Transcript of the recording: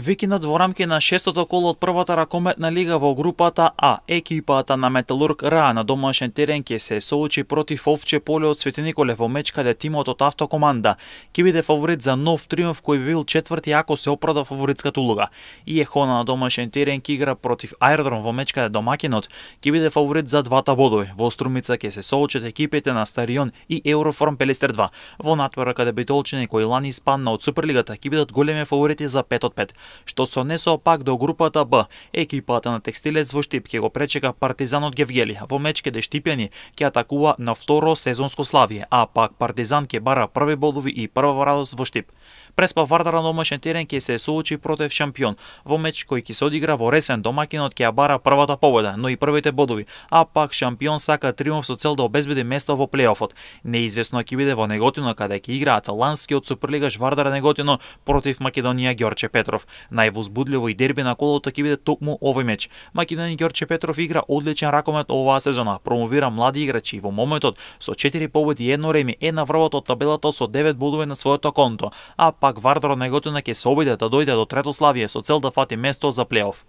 Веќе на во рамки на шестото коло од првата ракометна лига во групата А, екипата на Металург РА на домашен терен ќе се соочи против Овче поле од Свети Николе во меч каде тимот од автокоманда ќе биде фаворит за нов триумф кој би бил четврти ако се оправда фаворитската улога. И Ехона на домашен терен ќе игра против Аеродром во меч каде домакинот ќе биде фаворит за двата бодови. Во Струмица ќе се соочат екипите на Старион и Евроформ Пелестер 2. Во натпора каде Битолчени кои лани спанна од Суперлигата ќе бидат големи фаворити за 5 од 5 што се однесува пак до групата Б. Екипата на Текстилец во Штип ќе го пречека Партизанот Гевгели. Во меч каде Штипјани ќе атакува на второ сезонско славие, а пак Партизан ќе бара први болови и прва радост во Штип. Преспа Вардара на домашен терен ќе се соочи против шампион во меч кој ќе се одигра во Ресен домакинот ќе ја бара првата победа, но и првите бодови, а пак шампион сака триумф со цел да обезбеди место во плейофот. Неизвестно ќе биде во Неготино каде ќе играат ланскиот суперлигаш Вардар Неготино против Македонија Ѓорче Петров. Највозбудливо и дерби на колото ќе биде токму овој меч. Македонин Ѓорче Петров игра одличен ракомет оваа сезона, промовира млади играчи и во моментот со 4 победи и едно реми е на врвот од табелата со 9 бодови на своето конто, а пак Вардро на Неготина ќе се обиде да дојде до трето славие со цел да фати место за плейоф.